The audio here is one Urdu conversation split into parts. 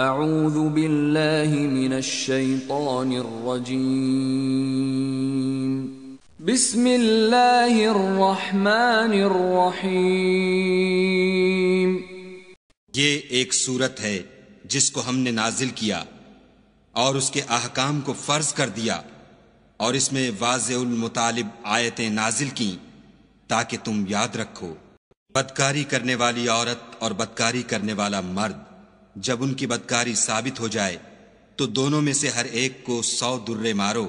اعوذ باللہ من الشیطان الرجیم بسم اللہ الرحمن الرحیم یہ ایک صورت ہے جس کو ہم نے نازل کیا اور اس کے احکام کو فرض کر دیا اور اس میں واضح المطالب آیتیں نازل کیں تاکہ تم یاد رکھو بدکاری کرنے والی عورت اور بدکاری کرنے والا مرد جب ان کی بدکاری ثابت ہو جائے تو دونوں میں سے ہر ایک کو سو درے مارو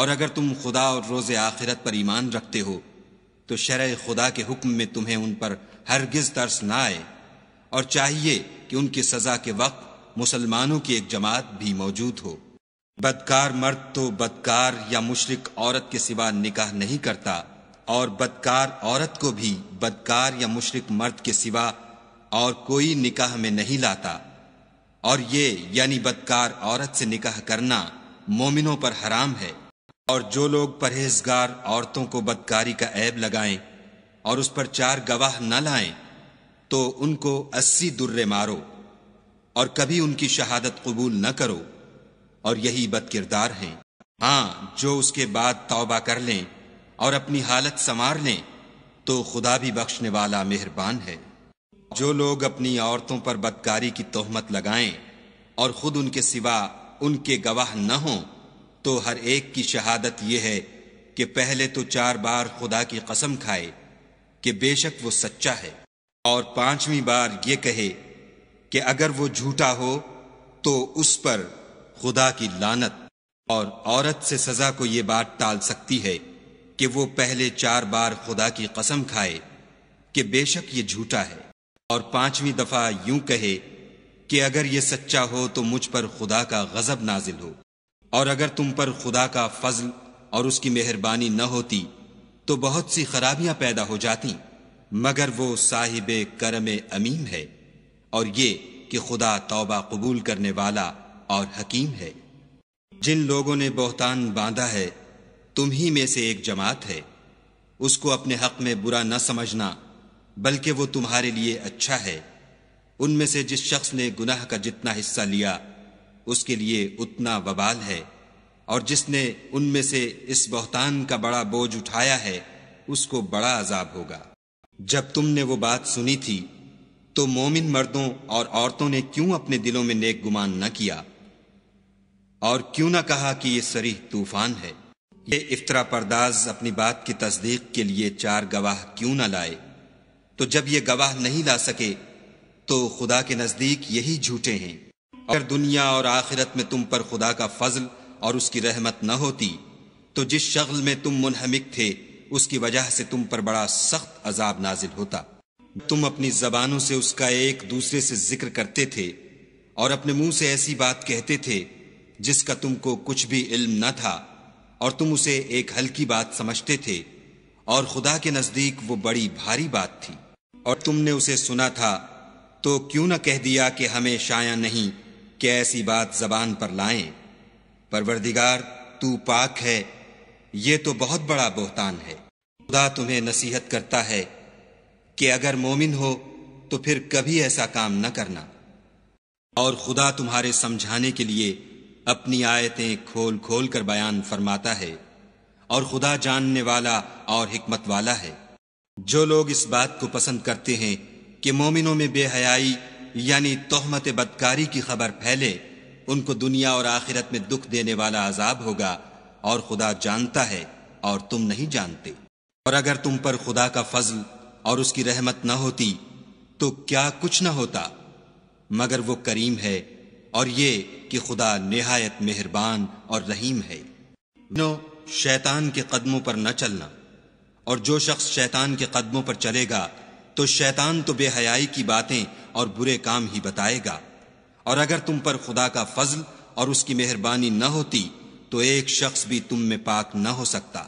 اور اگر تم خدا اور روز آخرت پر ایمان رکھتے ہو تو شرع خدا کے حکم میں تمہیں ان پر ہرگز ترس نہ آئے اور چاہیے کہ ان کی سزا کے وقت مسلمانوں کی ایک جماعت بھی موجود ہو بدکار مرد تو بدکار یا مشرق عورت کے سوا نکاح نہیں کرتا اور بدکار عورت کو بھی بدکار یا مشرق مرد کے سوا اور کوئی نکاح میں نہیں لاتا اور یہ یعنی بدکار عورت سے نکاح کرنا مومنوں پر حرام ہے اور جو لوگ پرہیزگار عورتوں کو بدکاری کا عیب لگائیں اور اس پر چار گواہ نہ لائیں تو ان کو اسی درے مارو اور کبھی ان کی شہادت قبول نہ کرو اور یہی بد کردار ہیں ہاں جو اس کے بعد توبہ کر لیں اور اپنی حالت سنوار لیں تو خدا بھی بخشنے والا مہربان ہے جو لوگ اپنی عورتوں پر بدکاری کی تہمت لگائیں اور خود ان کے سوا ان کے گواہ نہ ہوں تو ہر ایک کی شہادت یہ ہے کہ پہلے تو چار بار خدا کی قسم کھائے کہ بے شک وہ سچا ہے اور پانچویں بار یہ کہے کہ اگر وہ جھوٹا ہو تو اس پر خدا کی لانت اور عورت سے سزا کو یہ بات ٹال سکتی ہے کہ وہ پہلے چار بار خدا کی قسم کھائے کہ بے شک یہ جھوٹا ہے اور پانچویں دفعہ یوں کہے کہ اگر یہ سچا ہو تو مجھ پر خدا کا غضب نازل ہو اور اگر تم پر خدا کا فضل اور اس کی مہربانی نہ ہوتی تو بہت سی خرابیاں پیدا ہو جاتی مگر وہ صاحب کرم امیم ہے اور یہ کہ خدا توبہ قبول کرنے والا اور حکیم ہے جن لوگوں نے بہتان باندھا ہے تم ہی میں سے ایک جماعت ہے اس کو اپنے حق میں برا نہ سمجھنا بلکہ وہ تمہارے لیے اچھا ہے ان میں سے جس شخص نے گناہ کا جتنا حصہ لیا اس کے لیے اتنا وبال ہے اور جس نے ان میں سے اس بہتان کا بڑا بوجھ اٹھایا ہے اس کو بڑا عذاب ہوگا جب تم نے وہ بات سنی تھی تو مومن مردوں اور عورتوں نے کیوں اپنے دلوں میں نیک گمان نہ کیا اور کیوں نہ کہا کہ یہ سریح طوفان ہے یہ افطرا پرداز اپنی بات کی تصدیق کے لیے چار گواہ کیوں نہ لائے تو جب یہ گواہ نہیں لا سکے تو خدا کے نزدیک یہی جھوٹے ہیں اگر دنیا اور آخرت میں تم پر خدا کا فضل اور اس کی رحمت نہ ہوتی تو جس شغل میں تم منہمک تھے اس کی وجہ سے تم پر بڑا سخت عذاب نازل ہوتا تم اپنی زبانوں سے اس کا ایک دوسرے سے ذکر کرتے تھے اور اپنے منہ سے ایسی بات کہتے تھے جس کا تم کو کچھ بھی علم نہ تھا اور تم اسے ایک ہلکی بات سمجھتے تھے اور خدا کے نزدیک وہ بڑی بھاری بات تھی اور تم نے اسے سنا تھا تو کیوں نہ کہہ دیا کہ ہمیں شایا نہیں کہ ایسی بات زبان پر لائیں پروردگار تو پاک ہے یہ تو بہت بڑا بہتان ہے خدا تمہیں نصیحت کرتا ہے کہ اگر مومن ہو تو پھر کبھی ایسا کام نہ کرنا اور خدا تمہارے سمجھانے کے لیے اپنی آیتیں کھول کھول کر بیان فرماتا ہے اور خدا جاننے والا اور حکمت والا ہے جو لوگ اس بات کو پسند کرتے ہیں کہ مومنوں میں بے حیائی یعنی تہمت بدکاری کی خبر پھیلے ان کو دنیا اور آخرت میں دکھ دینے والا عذاب ہوگا اور تم نہیں جانتے اور اگر تم پر خدا کا فضل اور اس کی رحمت نہ ہوتی تو کیا کچھ نہ ہوتا مگر وہ کریم ہے اور یہ کہ خدا نہایت مہربان اور رحیم ہے شیطان کے قدموں پر نہ چلنا اور جو شخص شیطان کے قدموں پر چلے گا تو شیطان تو بے حیائی کی باتیں اور برے کام ہی بتائے گا اور اگر تم پر خدا کا فضل اور اس کی مہربانی نہ ہوتی تو ایک شخص بھی تم میں پاک نہ ہو سکتا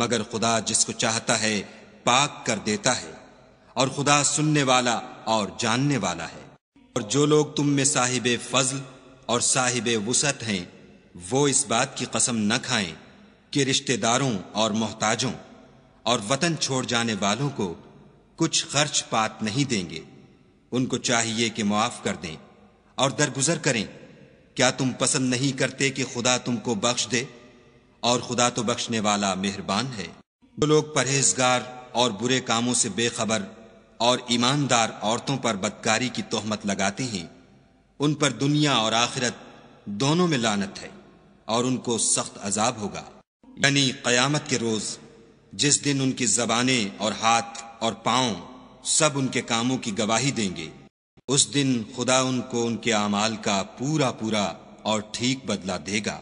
مگر خدا جس کو چاہتا ہے پاک کر دیتا ہے اور خدا سننے والا اور جاننے والا ہے اور جو لوگ تم میں صاحب فضل اور صاحب وسعت ہیں وہ اس بات کی قسم نہ کھائیں کے رشتہ داروں اور محتاجوں اور وطن چھوڑ جانے والوں کو کچھ خرچ پات نہیں دیں گے ان کو چاہیے کہ معاف کر دیں اور درگزر کریں کیا تم پسند نہیں کرتے کہ خدا تم کو بخش دے اور خدا تو بخشنے والا مہربان ہے جو لوگ پرہیزگار اور برے کاموں سے بے خبر اور ایماندار عورتوں پر بدکاری کی تہمت لگاتے ہیں ان پر دنیا اور آخرت دونوں میں لانت ہے اور ان کو سخت عذاب ہوگا یعنی قیامت کے روز جس دن ان کی زبانیں اور ہاتھ اور پاؤں سب ان کے کاموں کی گواہی دیں گے اس دن خدا ان کو ان کے اعمال کا پورا پورا اور ٹھیک بدلہ دے گا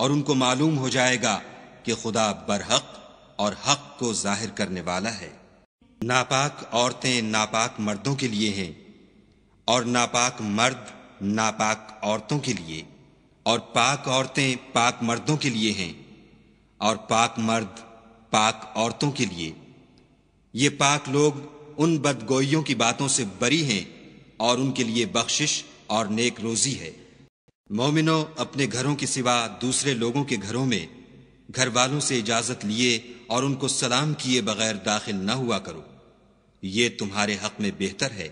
اور ان کو معلوم ہو جائے گا کہ خدا برحق اور حق کو ظاہر کرنے والا ہے ناپاک عورتیں ناپاک مردوں کے لیے ہیں اور ناپاک مرد ناپاک عورتوں کے لیے اور پاک عورتیں پاک مردوں کے لیے ہیں اور پاک مرد پاک عورتوں کے لیے یہ پاک لوگ ان بدگوئیوں کی باتوں سے بری ہیں اور ان کے لیے بخشش اور نیک روزی ہے مومنوں اپنے گھروں کے سوا دوسرے لوگوں کے گھروں میں گھر والوں سے اجازت لیے اور ان کو سلام کیے بغیر داخل نہ ہوا کرو یہ تمہارے حق میں بہتر ہے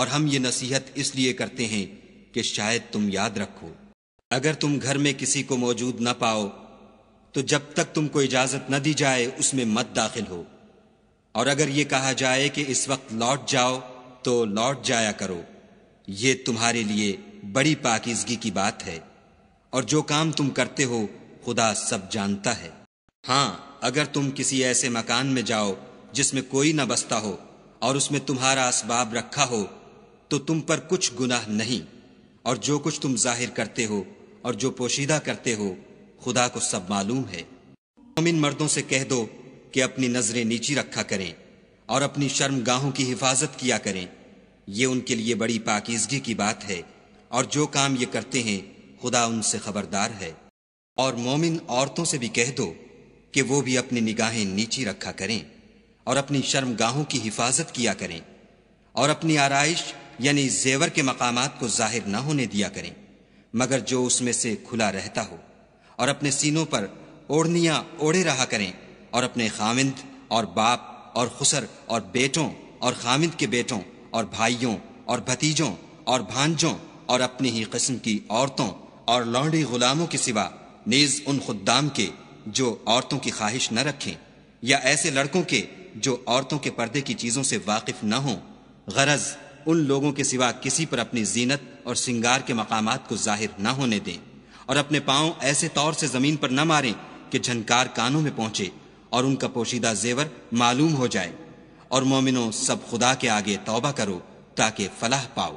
اور ہم یہ نصیحت اس لیے کرتے ہیں کہ شاید تم یاد رکھو اگر تم گھر میں کسی کو موجود نہ پاؤ تو جب تک تم کو اجازت نہ دی جائے اس میں مت داخل ہو اور اگر یہ کہا جائے کہ اس وقت لوٹ جاؤ تو لوٹ جایا کرو یہ تمہارے لیے بڑی پاکیزگی کی بات ہے اور جو کام تم کرتے ہو خدا سب جانتا ہے ہاں اگر تم کسی ایسے مکان میں جاؤ جس میں کوئی نہ بستا ہو اور اس میں تمہارا اسباب رکھا ہو تو تم پر کچھ گناہ نہیں اور جو کچھ تم ظاہر کرتے ہو اور جو پوشیدہ کرتے ہو خدا کو سب معلوم ہے مومن مردوں سے کہہ دو کہ اپنی نظریں نیچی رکھا کریں اور اپنی شرم گاہوں کی حفاظت کیا کریں یہ ان کے لیے بڑی پاکیزگی کی بات ہے اور جو کام یہ کرتے ہیں خدا ان سے خبردار ہے اور مومن عورتوں سے بھی کہہ دو کہ وہ بھی اپنی نگاہیں نیچی رکھا کریں اور اپنی شرم گاہوں کی حفاظت کیا کریں اور اپنی آرائش یعنی زیور کے مقامات کو ظاہر نہ ہونے دیا کریں مگر جو اس میں سے کھلا رہتا ہو اور اپنے سینوں پر اوڑھنیاں اوڑھے رہا کریں اور اپنے خامند اور باپ اور خسر اور بیٹوں اور خامند کے بیٹوں اور بھائیوں اور بھتیجوں اور بھانجوں اور اپنی ہی قسم کی عورتوں اور لونڈی غلاموں کے سوا نیز ان خدام کے جو عورتوں کی خواہش نہ رکھیں یا ایسے لڑکوں کے جو عورتوں کے پردے کی چیزوں سے واقف نہ ہوں غرض ان لوگوں کے سوا کسی پر اپنی زینت اور سنگار کے مقامات کو ظاہر نہ ہونے دیں اور اپنے پاؤں ایسے طور سے زمین پر نہ ماریں کہ جھنکار کانوں میں پہنچے اور ان کا پوشیدہ زیور معلوم ہو جائے اور مومنوں سب خدا کے آگے توبہ کرو تاکہ فلاح پاؤ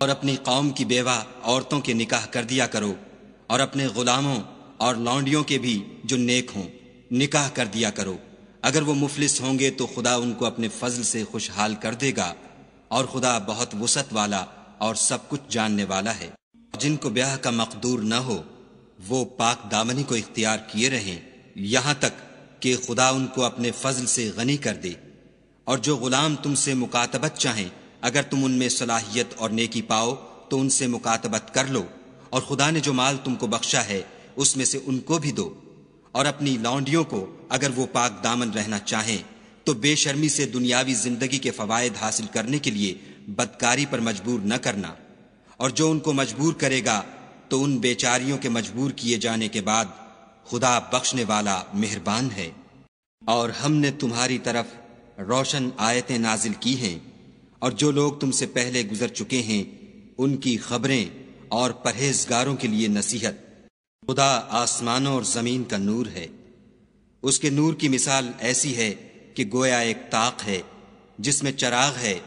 اور اپنی قوم کی بیوہ عورتوں کے نکاح کر دیا کرو اور اپنے غلاموں اور لانڈیوں کے بھی جو نیک ہوں نکاح کر دیا کرو اگر وہ مفلس ہوں گے تو خدا ان کو اپنے فضل سے خوشحال کر دے گا اور خدا بہت وسعت والا اور سب کچھ جاننے والا ہے جن کو بیاہ کا مقدور نہ ہو وہ پاک دامنی کو اختیار کیے رہیں یہاں تک کہ خدا ان کو اپنے فضل سے غنی کر دے اور جو غلام تم سے مکاتبت چاہیں اگر تم ان ان میں صلاحیت اور نیکی پاؤ تو سے مکاتبت کر لو اور خدا نے جو مال تم کو بخشا ہے اس میں سے ان کو بھی دو اور اپنی لانڈیوں کو اگر وہ پاک دامن رہنا چاہیں تو بے شرمی سے دنیاوی زندگی کے فوائد حاصل کرنے کے لیے بدکاری پر مجبور نہ کرنا اور جو ان کو مجبور کرے گا تو ان بیچاریوں کے مجبور کیے جانے کے بعد خدا بخشنے والا مہربان ہے اور ہم نے تمہاری طرف روشن آیتیں نازل کی ہیں اور جو لوگ تم سے پہلے گزر چکے ہیں ان کی خبریں اور پرہیزگاروں کے لیے نصیحت خدا آسمانوں اور زمین کا نور ہے اس کے نور کی مثال ایسی ہے کہ گویا ایک طاق ہے جس میں چراغ ہے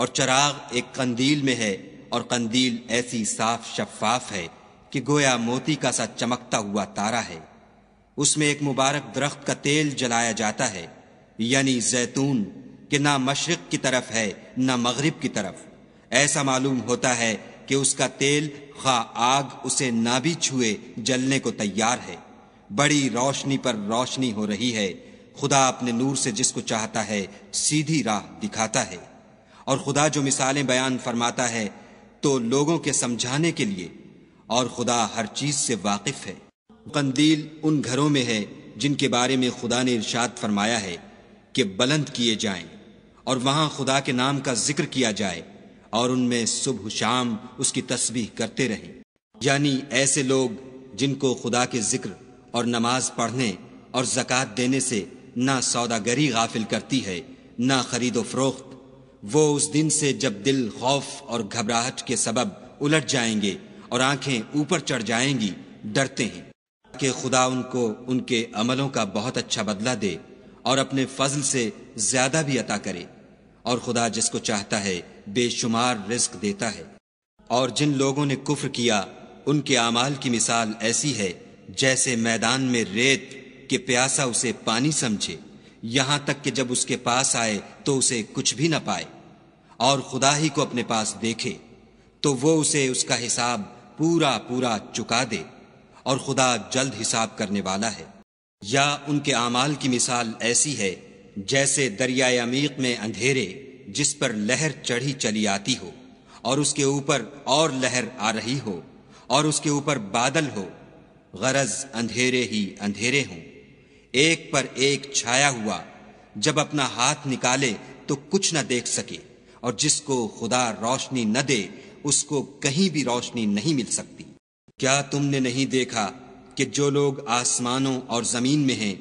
اور چراغ ایک قندیل میں ہے اور قندیل ایسی صاف شفاف ہے کہ گویا موتی کا سا چمکتا ہوا تارا ہے اس میں ایک مبارک درخت کا تیل جلایا جاتا ہے یعنی زیتون کہ نہ مشرق کی طرف ہے نہ مغرب کی طرف ایسا معلوم ہوتا ہے کہ اس کا تیل خواہ آگ اسے نہ بھی چھوئے جلنے کو تیار ہے بڑی روشنی پر روشنی ہو رہی ہے خدا اپنے نور سے جس کو چاہتا ہے سیدھی راہ دکھاتا ہے اور خدا جو مثالیں بیان فرماتا ہے تو لوگوں کے سمجھانے کے لیے اور خدا ہر چیز سے واقف ہے قندیل ان گھروں میں ہے جن کے بارے میں خدا نے ارشاد فرمایا ہے کہ بلند کیے جائیں اور وہاں خدا کے نام کا ذکر کیا جائے اور ان میں صبح شام اس کی تسبیح کرتے رہیں یعنی ایسے لوگ جن کو خدا کے ذکر اور نماز پڑھنے اور زکوٰۃ دینے سے نہ سوداگری غافل کرتی ہے نہ خرید و فروخت وہ اس دن سے جب دل خوف اور گھبراہٹ کے سبب الٹ جائیں گے اور آنکھیں اوپر چڑھ جائیں گی ڈرتے ہیں کہ خدا ان کو ان کے عملوں کا بہت اچھا بدلہ دے اور اپنے فضل سے زیادہ بھی عطا کرے اور خدا جس کو چاہتا ہے بے شمار رزق دیتا ہے اور جن لوگوں نے کفر کیا ان کے اعمال کی مثال ایسی ہے جیسے میدان میں ریت کے پیاسا اسے پانی سمجھے یہاں تک کہ جب اس کے پاس آئے تو اسے کچھ بھی نہ پائے اور خدا ہی کو اپنے پاس دیکھے تو وہ اسے اس کا حساب پورا پورا چکا دے اور خدا جلد حساب کرنے والا ہے یا ان کے اعمال کی مثال ایسی ہے جیسے دریائے عمیق میں اندھیرے جس پر لہر چڑھی چلی آتی ہو اور اس کے اوپر اور لہر آ رہی ہو اور اس کے اوپر بادل ہو غرض اندھیرے ہی اندھیرے ہوں ایک پر ایک چھایا ہوا جب اپنا ہاتھ نکالے تو کچھ نہ دیکھ سکے اور جس کو خدا روشنی نہ دے اس کو کہیں بھی روشنی نہیں مل سکتی کیا تم نے نہیں دیکھا کہ جو لوگ آسمانوں اور زمین میں ہیں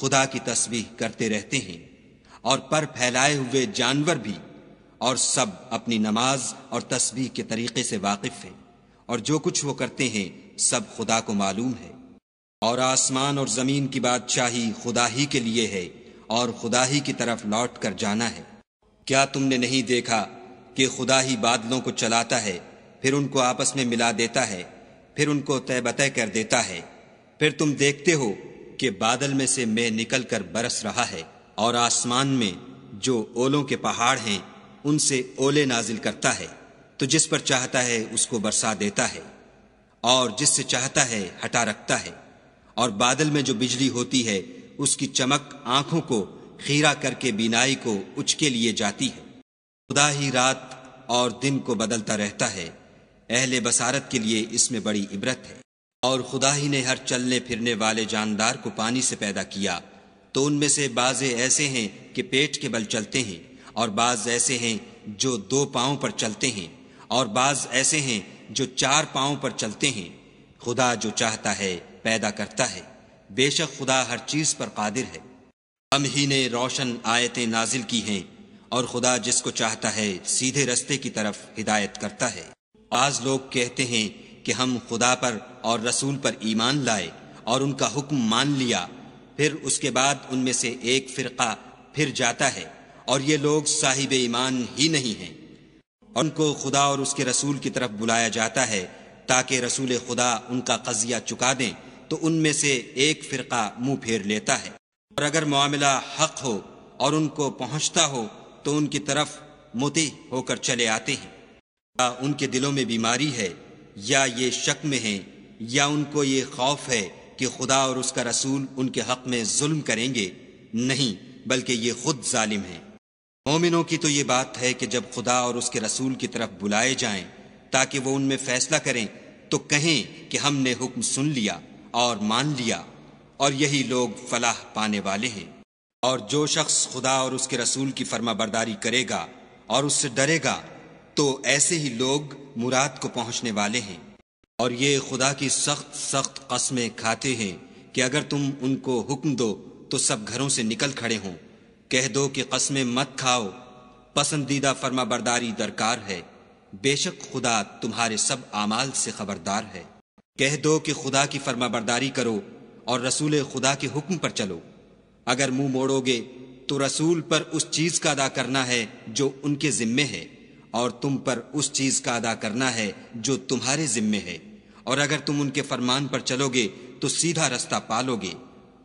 خدا کی تصویر کرتے رہتے ہیں اور پر پھیلائے ہوئے جانور بھی اور سب اپنی نماز اور تصویر کے طریقے سے واقف ہیں اور جو کچھ وہ کرتے ہیں سب خدا کو معلوم ہے اور آسمان اور زمین کی بات خدا ہی کے لیے ہے اور خدا ہی کی طرف لوٹ کر جانا ہے کیا تم نے نہیں دیکھا کہ خدا ہی بادلوں کو چلاتا ہے پھر ان کو آپس میں ملا دیتا ہے پھر ان کو طے بتہ کر دیتا ہے پھر تم دیکھتے ہو کہ بادل میں سے میں نکل کر برس رہا ہے اور آسمان میں جو اولوں کے پہاڑ ہیں ان سے اولے نازل کرتا ہے تو جس پر چاہتا ہے اس کو برسا دیتا ہے اور جس سے چاہتا ہے ہٹا رکھتا ہے اور بادل میں جو بجلی ہوتی ہے اس کی چمک آنکھوں کو کر کے بینائی کو اچکے کے لیے جاتی ہے خدا ہی رات اور دن کو بدلتا رہتا ہے اہل بسارت کے لیے اس میں بڑی عبرت ہے اور خدا ہی نے ہر چلنے پھرنے والے جاندار کو پانی سے پیدا کیا تو ان میں سے بعض ایسے ہیں کہ پیٹ کے بل چلتے ہیں اور بعض ایسے ہیں جو دو پاؤں پر چلتے ہیں اور بعض ایسے ہیں جو چار پاؤں پر چلتے ہیں خدا جو چاہتا ہے پیدا کرتا ہے بے شک خدا ہر چیز پر قادر ہے ہم ہی نے روشن آیتیں نازل کی ہیں اور خدا جس کو چاہتا ہے سیدھے رستے کی طرف ہدایت کرتا ہے آج لوگ کہتے ہیں کہ ہم خدا پر اور رسول پر ایمان لائے اور ان کا حکم مان لیا پھر اس کے بعد ان میں سے ایک فرقہ پھر جاتا ہے اور یہ لوگ صاحب ایمان ہی نہیں ہیں ان کو خدا اور اس کے رسول کی طرف بلایا جاتا ہے تاکہ رسول خدا ان کا قضیہ چکا دیں تو ان میں سے ایک فرقہ منہ پھیر لیتا ہے اور اگر معاملہ حق ہو اور ان کو پہنچتا ہو تو ان کی طرف متی ہو کر چلے آتے ہیں یا ان کے دلوں میں بیماری ہے یا یہ شک میں ہیں یا ان کو یہ خوف ہے کہ خدا اور اس کا رسول ان کے حق میں ظلم کریں گے نہیں بلکہ یہ خود ظالم ہیں مومنوں کی تو یہ بات ہے کہ جب خدا اور اس کے رسول کی طرف بلائے جائیں تاکہ وہ ان میں فیصلہ کریں تو کہیں کہ ہم نے حکم سن لیا اور مان لیا اور یہی لوگ فلاح پانے والے ہیں اور جو شخص خدا اور اس کے رسول کی فرما برداری کرے گا اور اس سے ڈرے گا تو ایسے ہی لوگ مراد کو پہنچنے والے ہیں اور یہ خدا کی سخت سخت قسمیں کھاتے ہیں کہ اگر تم ان کو حکم دو تو سب گھروں سے نکل کھڑے ہوں کہہ دو کہ قسمیں مت کھاؤ پسندیدہ فرما برداری درکار ہے بے شک خدا تمہارے سب اعمال سے خبردار ہے کہہ دو کہ خدا کی فرما برداری کرو اور رسول خدا کے حکم پر چلو اگر منہ مو موڑو گے تو رسول پر اس چیز کا ادا کرنا ہے جو ان کے ذمے ہے اور تم پر اس چیز کا ادا کرنا ہے جو تمہارے ذمے ہے اور اگر تم ان کے فرمان پر چلو گے تو سیدھا رستہ پالو گے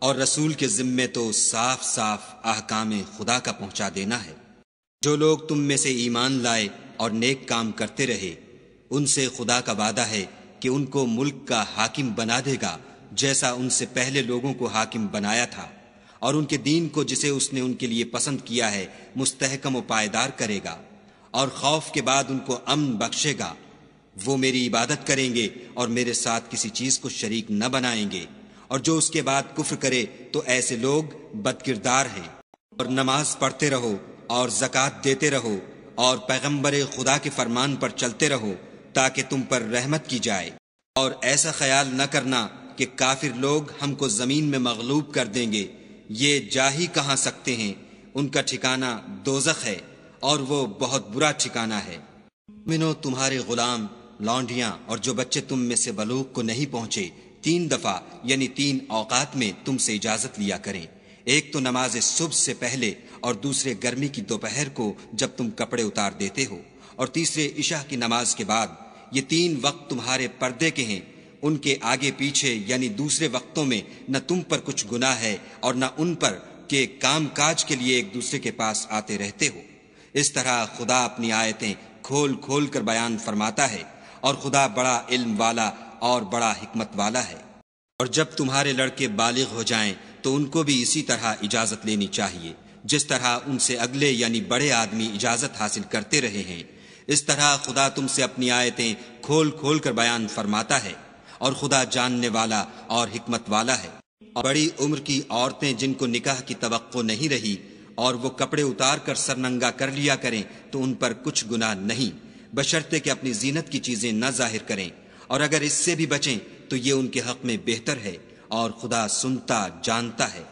اور رسول کے ذمے تو صاف صاف احکام خدا کا پہنچا دینا ہے جو لوگ تم میں سے ایمان لائے اور نیک کام کرتے رہے ان سے خدا کا وعدہ ہے کہ ان کو ملک کا حاکم بنا دے گا جیسا ان سے پہلے لوگوں کو حاکم بنایا تھا اور ان کے دین کو جسے اس نے ان کے لیے پسند کیا ہے مستحکم و پائیدار کرے گا اور خوف کے بعد ان کو امن بخشے گا وہ میری عبادت کریں گے اور میرے ساتھ کسی چیز کو شریک نہ بنائیں گے اور جو اس کے بعد کفر کرے تو ایسے لوگ بد کردار ہیں اور نماز پڑھتے رہو اور زکوٰۃ دیتے رہو اور پیغمبر خدا کے فرمان پر چلتے رہو تاکہ تم پر رحمت کی جائے اور ایسا خیال نہ کرنا کہ کافر لوگ ہم کو زمین میں مغلوب کر دیں گے یہ جا ہی کہاں سکتے ہیں ان کا ٹھکانہ دوزخ ہے اور وہ بہت برا ٹھکانہ ہے منو تمہارے غلام لانڈیاں اور جو بچے تم میں سے بلوک کو نہیں پہنچے تین دفعہ یعنی تین اوقات میں تم سے اجازت لیا کریں ایک تو نماز صبح سے پہلے اور دوسرے گرمی کی دوپہر کو جب تم کپڑے اتار دیتے ہو اور تیسرے عشاء کی نماز کے بعد یہ تین وقت تمہارے پردے کے ہیں ان کے آگے پیچھے یعنی دوسرے وقتوں میں نہ تم پر کچھ گنا ہے اور نہ ان پر کہ کام کاج کے لیے ایک دوسرے کے پاس آتے رہتے ہو اس طرح خدا اپنی آیتیں کھول کھول کر بیان فرماتا ہے اور خدا بڑا علم والا اور بڑا حکمت والا ہے اور جب تمہارے لڑکے بالغ ہو جائیں تو ان کو بھی اسی طرح اجازت لینی چاہیے جس طرح ان سے اگلے یعنی بڑے آدمی اجازت حاصل کرتے رہے ہیں اس طرح خدا تم سے اپنی آیتیں کھول کھول کر بیان فرماتا ہے اور خدا جاننے والا اور حکمت والا ہے اور بڑی عمر کی عورتیں جن کو نکاح کی توقع نہیں رہی اور وہ کپڑے اتار کر سر ننگا کر لیا کریں تو ان پر کچھ گناہ نہیں بشرتے کہ اپنی زینت کی چیزیں نہ ظاہر کریں اور اگر اس سے بھی بچیں تو یہ ان کے حق میں بہتر ہے اور خدا سنتا جانتا ہے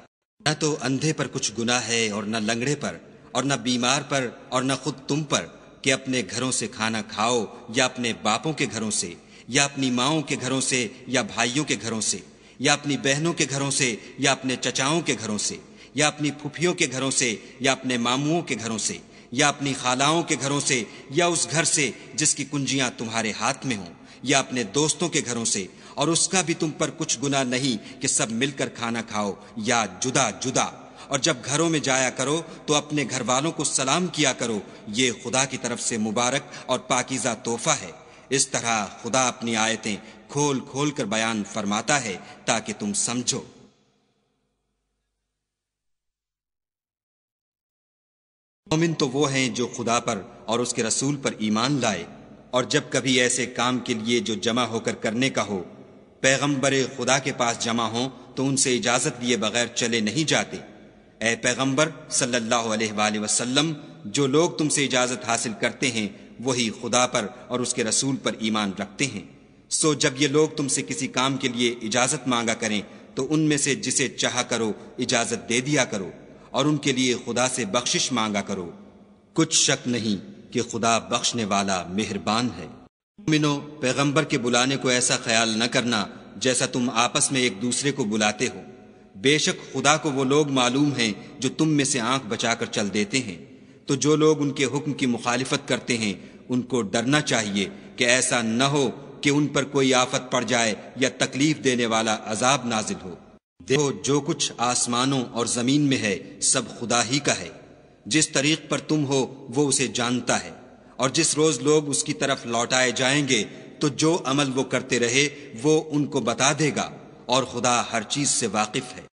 نہ تو اندھے پر کچھ گناہ ہے اور نہ لنگڑے پر اور نہ بیمار پر اور نہ خود تم پر کہ اپنے گھروں سے کھانا کھاؤ یا اپنے باپوں کے گھروں سے یا اپنی ماؤں کے گھروں سے یا بھائیوں کے گھروں سے یا اپنی بہنوں کے گھروں سے یا اپنے چچاؤں کے گھروں سے یا اپنی پھوپھیوں کے گھروں سے یا اپنے ماموؤں کے گھروں سے یا اپنی خالاؤں کے گھروں سے یا اس گھر سے جس کی کنجیاں تمہارے ہاتھ میں ہوں یا اپنے دوستوں کے گھروں سے اور اس کا بھی تم پر کچھ گنا نہیں کہ سب مل کر کھانا کھاؤ یا جدا جدا اور جب گھروں میں جایا کرو تو اپنے گھر والوں کو سلام کیا کرو یہ خدا کی طرف سے مبارک اور پاکیزہ تحفہ ہے اس طرح خدا اپنی آیتیں کھول کھول کر بیان فرماتا ہے تاکہ تم سمجھو مومن تو وہ ہیں جو خدا پر اور اس کے رسول پر ایمان لائے اور جب کبھی ایسے کام کے لیے جو جمع ہو کر کرنے کا ہو پیغمبر خدا کے پاس جمع ہوں تو ان سے اجازت لیے بغیر چلے نہیں جاتے اے پیغمبر صلی اللہ علیہ وآلہ وسلم جو لوگ تم سے اجازت حاصل کرتے ہیں وہی خدا پر اور اس کے رسول پر ایمان رکھتے ہیں سو جب یہ لوگ تم سے کسی کام کے لیے اجازت مانگا کریں تو ان میں سے جسے چاہ کرو اجازت دے دیا کرو اور ان کے لیے خدا سے بخشش مانگا کرو کچھ شک نہیں کہ خدا بخشنے والا مہربان ہے پیغمبر کے بلانے کو ایسا خیال نہ کرنا جیسا تم آپس میں ایک دوسرے کو بلاتے ہو بے شک خدا کو وہ لوگ معلوم ہیں جو تم میں سے آنکھ بچا کر چل دیتے ہیں تو جو لوگ ان کے حکم کی مخالفت کرتے ہیں ان کو ڈرنا چاہیے کہ ایسا نہ ہو کہ ان پر کوئی آفت پڑ جائے یا تکلیف دینے والا عذاب نازل ہو دیکھو جو کچھ آسمانوں اور زمین میں ہے سب خدا ہی کا ہے جس طریق پر تم ہو وہ اسے جانتا ہے اور جس روز لوگ اس کی طرف لوٹائے جائیں گے تو جو عمل وہ کرتے رہے وہ ان کو بتا دے گا اور خدا ہر چیز سے واقف ہے